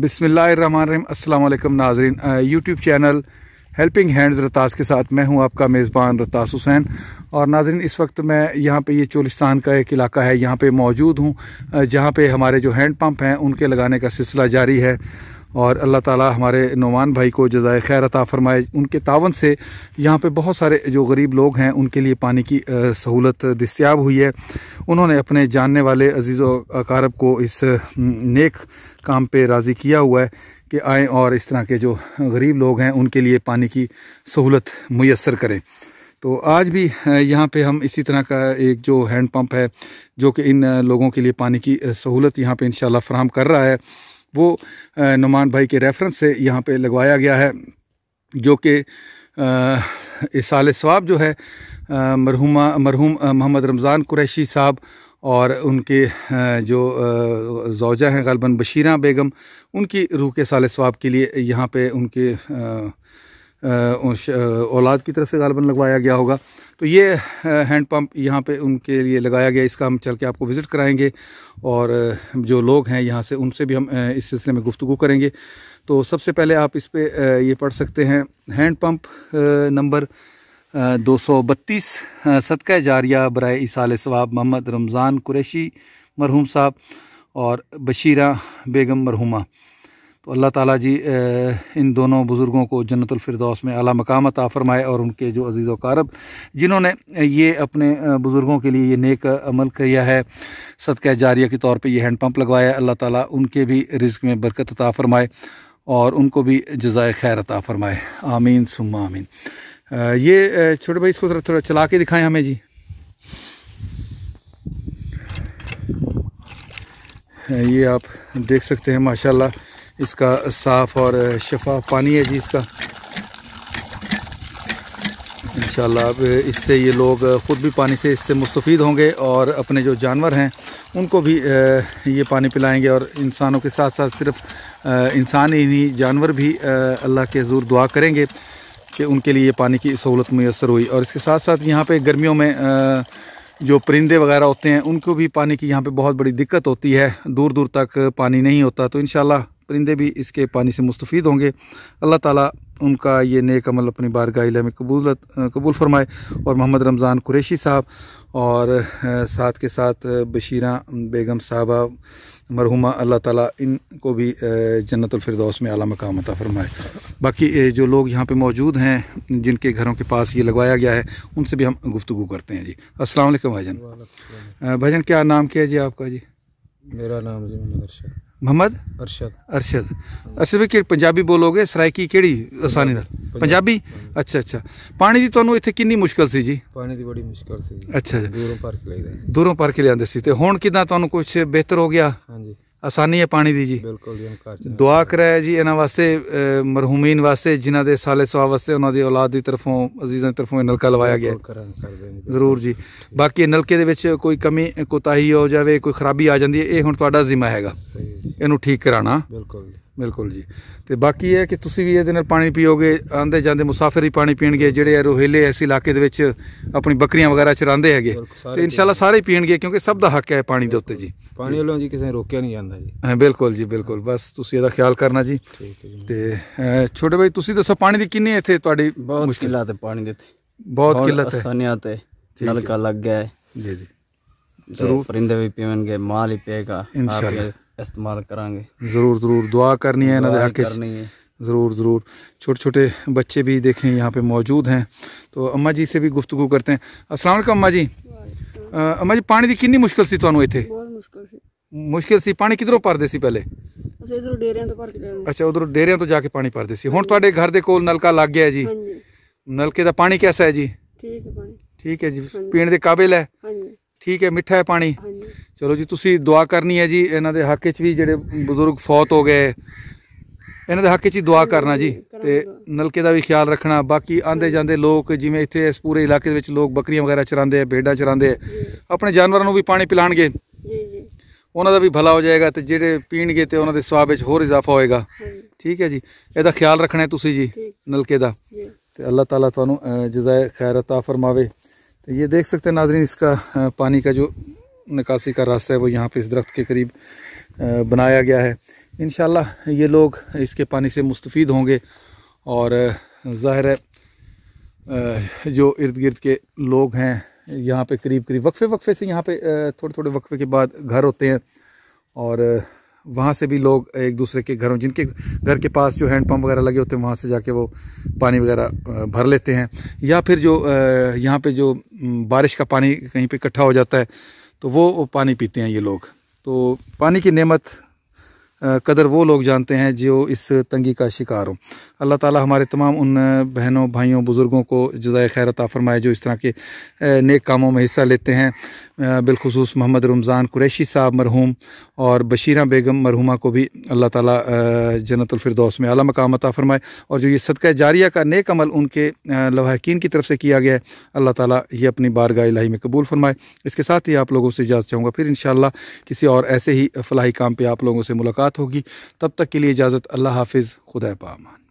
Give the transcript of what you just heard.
अस्सलाम वालेकुम नाजरीन यूट्यूब चैनल हेल्पिंग हैंड्स रतास के साथ मैं हूं आपका मेज़बान रतास हुसैन और नाजरीन इस वक्त मैं यहां पे ये चोलिस्तान का एक इलाका है यहां पे मौजूद हूं जहां पे हमारे जो हैंड पंप हैं उनके लगाने का सिलसिला जारी है और अल्लाह ताला हमारे नौमान भाई को जजाय खैर अता फ़रमाए उनके तावन से यहाँ पे बहुत सारे जो गरीब लोग हैं उनके लिए पानी की सहूलत दस्तियाब हुई है उन्होंने अपने जानने वाले अजीज़ अकारब को इस नेक काम पे राज़ी किया हुआ है कि आएँ और इस तरह के जो गरीब लोग हैं उनके लिए पानी की सहूलत मैसर करें तो आज भी यहाँ पे हम इसी तरह का एक जो हैंडपम्प है जो कि इन लोगों के लिए पानी की सहूलत यहाँ पे इन फ्राहम कर रहा है वो नुमान भाई के रेफरेंस से यहाँ पे लगवाया गया है जो कि साल सवाब जो है मरहुमा मरहूम मोहम्मद रमज़ान कुरैशी साहब और उनके जो जोजा हैं गलबन बशीरा बेगम उनकी रूह के साल सवाब के लिए यहाँ पे उनके औलाद की तरफ से गालबन लगवाया गया होगा तो ये हैंड पंप यहाँ पे उनके लिए लगाया गया इसका हम चल के आपको विज़िट कराएंगे और जो लोग हैं यहाँ से उनसे भी हम इस सिलसिले में गुफ्तु करेंगे तो सबसे पहले आप इस पर ये पढ़ सकते हैं हैंड पम्प नंबर दो सौ बत्तीस सदक़ जारिया बरए इसाल सवाब मोहम्मद रमज़ान कुरैशी मरहूम साहब और बशीरा बेगम मरहुमा तो अल्लाह ताला जी इन दोनों बुज़ुर्गों को जन्नतफरदौस में अला मकाम अता फ़रमाए और उनके जो अजीज़ वकारब जिन्होंने ये अपने बुज़ुर्गों के लिए ये नेक अमल किया है सदक़ जारिया के तौर पर यह हैंड पम्प लगवाया अल्लाह ताली उनके भी रिज्क में बरकत अता फ़रमाए और उनको भी जजाय खैर अता फ़रमाए आमीन सुम्मा आमीन ये छोटे भाई इसको थोड़ा थोड़ा चला के दिखाएं हमें जी ये आप देख सकते हैं माशाल्लाह इसका साफ़ और शफाफ पानी है जी इसका इन अब इससे ये लोग ख़ुद भी पानी से इससे मुस्तफ़ होंगे और अपने जो जानवर हैं उनको भी ये पानी पिलाएंगे और इंसानों के साथ साथ सिर्फ इंसान ही नहीं जानवर भी अल्लाह के जूर दुआ करेंगे कि उनके लिए पानी की सहूलत मैसर हुई और इसके साथ साथ यहाँ पे गर्मियों में जो परिंदे वगैरह होते हैं उनको भी पानी की यहाँ पे बहुत बड़ी दिक्कत होती है दूर दूर तक पानी नहीं होता तो इन परिंदे भी इसके पानी से मुस्तफ़ होंगे अल्लाह ताला उनका ये नेक अमल अपनी बारगाह में कबूल कबूल फरमाए और मोहम्मद रमज़ान कुरैशी साहब और साथ के साथ बशीरा बेगम साहबा मरहुमा अल्लाह ताला इनको भी जन्नतफरदौस में आला मकाम अता फरमाए बाकी जो लोग यहाँ पे मौजूद हैं जिनके घरों के पास ये लगवाया गया है उनसे भी हम गुफ्तु करते हैं जी अस्सलाम वालेकुम भजन क्या नाम क्या है जी आपका जी मेरा नाम जी मोहम्मद अरशद ਮੁਹੰਮਦ ਅਰਸ਼ਦ ਅਰਸ਼ਦ ਅਰਸ਼ਦ ਵੀ ਕਿ ਪੰਜਾਬੀ ਬੋਲੋਗੇ ਸਰਾਇਕੀ ਕਿਹੜੀ ਆਸਾਨੀ ਨਾਲ ਪੰਜਾਬੀ ਅੱਛਾ ਅੱਛਾ ਪਾਣੀ ਦੀ ਤੁਹਾਨੂੰ ਇੱਥੇ ਕਿੰਨੀ ਮੁਸ਼ਕਲ ਸੀ ਜੀ ਪਾਣੀ ਦੀ ਬੜੀ ਮੁਸ਼ਕਲ ਸੀ ਜੀ ਅੱਛਾ ਦੂਰੋਂ ਪਰ ਕੇ ਲਿਆਂਦੇ ਦੂਰੋਂ ਪਰ ਕੇ ਲਿਆਂਦੇ ਸੀ ਤੇ ਹੁਣ ਕਿਦਾਂ ਤੁਹਾਨੂੰ ਕੁਝ ਬਿਹਤਰ ਹੋ ਗਿਆ ਹਾਂਜੀ ਆਸਾਨੀ ਹੈ ਪਾਣੀ ਦੀ ਜੀ ਬਿਲਕੁਲ ਜੀ ਹੰਕਾਰ ਦੁਆ ਕਰਾਇਆ ਜੀ ਇਹਨਾਂ ਵਾਸਤੇ ਮਰਹੂਮੀਨ ਵਾਸਤੇ ਜਿਨ੍ਹਾਂ ਦੇ ਸਾਲੇ ਸਵਾ ਵਾਸਤੇ ਉਹਨਾਂ ਦੀ ਔਲਾਦ ਦੀ ਤਰਫੋਂ ਅਜ਼ੀਜ਼ਾਂ ਦੀ ਤਰਫੋਂ ਇਹ ਨਲਕਾ ਲਵਾਇਆ ਗਿਆ ਜ਼ਰੂਰ ਜੀ ਬਾਕੀ ਨਲਕੇ ਦੇ ਵਿੱਚ ਕੋਈ ਕਮੀ ਕੋਤਾਹੀ ਹੋ ਜਾਵੇ ਕੋਈ ਖਰਾਬੀ ਆ ਜਾਂਦੀ ਹੈ ਇਹ ਹੁਣ ਤੁਹਾਡਾ ਜ਼ਿੰਮਾ ਹੈਗਾ ਇਹਨੂੰ ਠੀਕ ਕਰਾਣਾ ਬਿਲਕੁਲ ਜੀ ਬਿਲਕੁਲ ਜੀ ਤੇ ਬਾਕੀ ਇਹ ਹੈ ਕਿ ਤੁਸੀਂ ਵੀ ਇਹਦੇ ਨਾਲ ਪਾਣੀ ਪੀਓਗੇ ਆਂਦੇ ਜਾਂਦੇ ਮੁਸਾਫਰ ਹੀ ਪਾਣੀ ਪੀਣਗੇ ਜਿਹੜੇ ਰੋਹਿਲੇ ਇਸ ਇਲਾਕੇ ਦੇ ਵਿੱਚ ਆਪਣੀ ਬੱਕਰੀਆਂ ਵਗੈਰਾ ਚਰਾਉਂਦੇ ਹੈਗੇ ਤੇ ਇਨਸ਼ਾਅੱਲਾ ਸਾਰੇ ਪੀਣਗੇ ਕਿਉਂਕਿ ਸਭ ਦਾ ਹੱਕ ਹੈ ਪਾਣੀ ਦੇ ਉੱਤੇ ਜੀ ਪਾਣੀ ਵੱਲੋਂ ਜੀ ਕਿਸੇ ਰੋਕਿਆ ਨਹੀਂ ਜਾਂਦਾ ਜੀ ਹਾਂ ਬਿਲਕੁਲ ਜੀ ਬਿਲਕੁਲ ਬਸ ਤੁਸੀਂ ਇਹਦਾ ਖਿਆਲ ਕਰਨਾ ਜੀ ਤੇ ਛੋਟੇ ਭਾਈ ਤੁਸੀਂ ਦੱਸੋ ਪਾਣੀ ਦੀ ਕਿੰਨੀ ਇੱਥੇ ਤੁਹਾਡੀ ਮੁਸ਼ਕਿਲਾਂ ਤੇ ਪਾਣੀ ਦੇ ਇੱਥੇ ਬਹੁਤ ਕਿੱਲਤ ਹੈ ਸਾਨਿਆਂ ਤੇ ਨਲਕਾ ਲੱਗ ਗਿਆ ਹੈ ਜੀ ਜੀ ਜ਼ਰੂਰ ਪਰਿੰਦੇ ਵੀ ਪੀਵਣਗੇ ਮਾਲ ਹੀ ਪੀਏਗਾ ਇਨਸ਼ਾਅੱਲਾ ਇਸਤੇਮਾਲ ਕਰਾਂਗੇ ਜ਼ਰੂਰ ਜ਼ਰੂਰ ਦੁਆ ਕਰਨੀ ਹੈ ਇਹਨਾਂ ਦੇ ਹੱਕ ਵਿੱਚ ज़रूर ज़रूर छोटे छोटे बच्चे भी देखें यहाँ पे मौजूद हैं तो अम्मा जी से भी गुफ्तु करते हैं असल अम्मा जी अम्मा जी पानी की किन्नी मुश्किल सी थानू इतने मुश्किल सी पानी किधरों भरते सी पहले अच्छा उधर डेरिया तो, अच्छा, तो जाके पानी भरते सी हूँ थोड़े घर के कोल नलका लग गया है जी नलके का पानी कैसा है जी ठीक है जी पीने के काबिल है ठीक है मिठा है पानी ਚਲੋ ਜੀ ਤੁਸੀਂ ਦੁਆ ਕਰਨੀ ਹੈ ਜੀ ਇਹਨਾਂ ਦੇ ਹੱਕ 'ਚ ਵੀ ਜਿਹੜੇ ਬਜ਼ੁਰਗ ਫੌਤ ਹੋ ਗਏ ਇਹਨਾਂ ਦੇ ਹੱਕ 'ਚ ਹੀ ਦੁਆ ਕਰਨਾ ਜੀ ਤੇ ਨਲਕੇ ਦਾ ਵੀ ਖਿਆਲ ਰੱਖਣਾ ਬਾਕੀ ਆਂਦੇ ਜਾਂਦੇ ਲੋਕ ਜਿਵੇਂ ਇੱਥੇ ਇਸ ਪੂਰੇ ਇਲਾਕੇ ਦੇ ਵਿੱਚ ਲੋਕ ਬੱਕਰੀਆਂ ਵਗੈਰਾ ਚਰਾਉਂਦੇ ਆ ਭੇਡਾਂ ਚਰਾਉਂਦੇ ਆ ਆਪਣੇ ਜਾਨਵਰਾਂ ਨੂੰ ਵੀ ਪਾਣੀ ਪਿਲਾਣਗੇ ਉਹਨਾਂ ਦਾ ਵੀ ਭਲਾ ਹੋ ਜਾਏਗਾ ਤੇ ਜਿਹੜੇ ਪੀਣਗੇ ਤੇ ਉਹਨਾਂ ਦੇ ਸਵਾਦ ਵਿੱਚ ਹੋਰ ਇਜ਼ਾਫਾ ਹੋਏਗਾ ਠੀਕ ਹੈ ਜੀ ਇਹਦਾ ਖਿਆਲ ਰੱਖਣਾ ਤੁਸੀਂ ਜੀ ਨਲਕੇ ਦਾ ਤੇ ਅੱਲਾਹ ਤਾਲਾ ਤੁਹਾਨੂੰ ਜਜ਼ਾਇ ਖੈਰ عطا ਫਰਮਾਵੇ ਤੇ ਇਹ ਦੇਖ ਸਕਤੇ ਨਾਜ਼ਰੀਨ नाजरीन ਪਾਣੀ पानी ਜੋ निकासी का रास्ता है वो यहाँ पे इस दरख्त के करीब बनाया गया है इन ये लोग इसके पानी से मुस्तफ़ होंगे और ज़ाहिर है जो इर्द गिर्द के लोग हैं यहाँ पे करीब करीब वक्फे वक्फे से यहाँ पे थोड़े थोड़े वक्फे के बाद घर होते हैं और वहाँ से भी लोग एक दूसरे के घरों जिनके घर के पास जो हैंड वगैरह लगे होते हैं वहाँ से जाके वो पानी वगैरह भर लेते हैं या फिर जो यहाँ पे जो बारिश का पानी कहीं पे इकट्ठा हो जाता है तो वो पानी पीते हैं ये लोग तो पानी की नेमत कदर वो लोग जानते हैं जो इस तंगी का शिकार हो अल्लाह ताला हमारे तमाम उन बहनों भाइयों बुज़ुर्गों को जजाय खैरता फरमाए जो इस तरह के नेक कामों में हिस्सा लेते हैं बिलखसूस मोहम्मद रमज़ान कुरैशी साहब मरहूम और बशीरा बेगम मरहुमा को भी अल्लाह ताला जन्नतफरदौस में अला मकाम अता फरमाए और जो ये सदक़ जारिया का नेक अमल उनके लवाकिन की तरफ से किया गया है अल्लाह ताला ये अपनी बारगाह इलाही में कबूल फरमाए इसके साथ ही आप लोगों से इजाज़त चाहूँगा फिर इन किसी और ऐसे ही फलाही काम पर आप लोगों से मुलाकात मुलाकात होगी तब तक के लिए इजाज़त अल्लाह हाफिज़ खुदा पामान